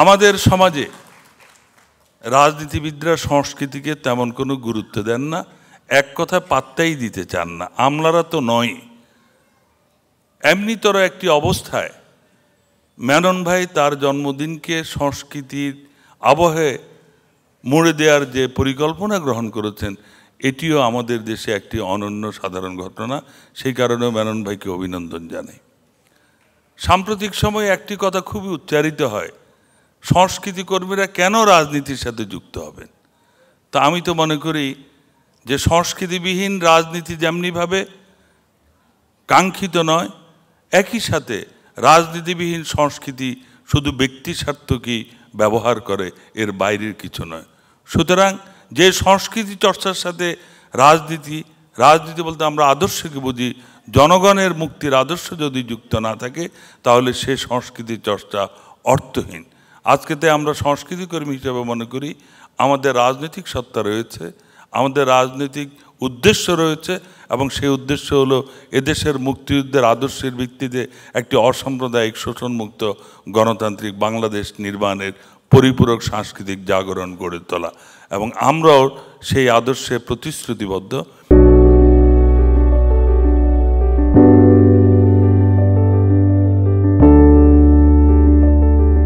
আমাদের সমাজে রাজনীতিবিদরা সংস্কৃতিকে তেমন কোনো গুরুত্ব দেন না এক কথা পাত্তাই দিতে চান না আমলারা তো নয় এমনিতর একটি অবস্থায় ম্যানন ভাই তার জন্মদিনকে সংস্কৃতির আবহে মরে দেওয়ার যে পরিকল্পনা গ্রহণ করেছেন এটিও আমাদের দেশে একটি অনন্য সাধারণ ঘটনা সেই কারণে মেনন ভাইকে অভিনন্দন জানাই সাম্প্রতিক সময়ে একটি কথা খুবই উচ্চারিত হয় সংস্কৃতি কর্মীরা কেন রাজনীতির সাথে যুক্ত হবেন তা আমি তো মনে করি যে সংস্কৃতিবিহীন রাজনীতি যেমনিভাবে কাঙ্ক্ষিত নয় একই সাথে রাজনীতিবিহীন সংস্কৃতি শুধু ব্যক্তি স্বার্থকেই ব্যবহার করে এর বাইরের কিছু নয় সুতরাং যে সংস্কৃতি চর্চার সাথে রাজনীতি রাজনীতি বলতে আমরা আদর্শকে বুঝি জনগণের মুক্তির আদর্শ যদি যুক্ত না থাকে তাহলে সে সংস্কৃতি চর্চা অর্থহীন আজকেতে আমরা সংস্কৃতিকর্মী হিসেবে মনে করি আমাদের রাজনৈতিক সত্তা রয়েছে আমাদের রাজনৈতিক উদ্দেশ্য রয়েছে এবং সেই উদ্দেশ্য হলো এদেশের মুক্তিযুদ্ধের আদর্শের ভিত্তিতে একটি অসাম্প্রদায়িক শোষণমুক্ত গণতান্ত্রিক বাংলাদেশ নির্মাণের পরিপূরক সাংস্কৃতিক জাগরণ গড়ে তোলা এবং আমরাও সেই আদর্শে প্রতিশ্রুতিবদ্ধ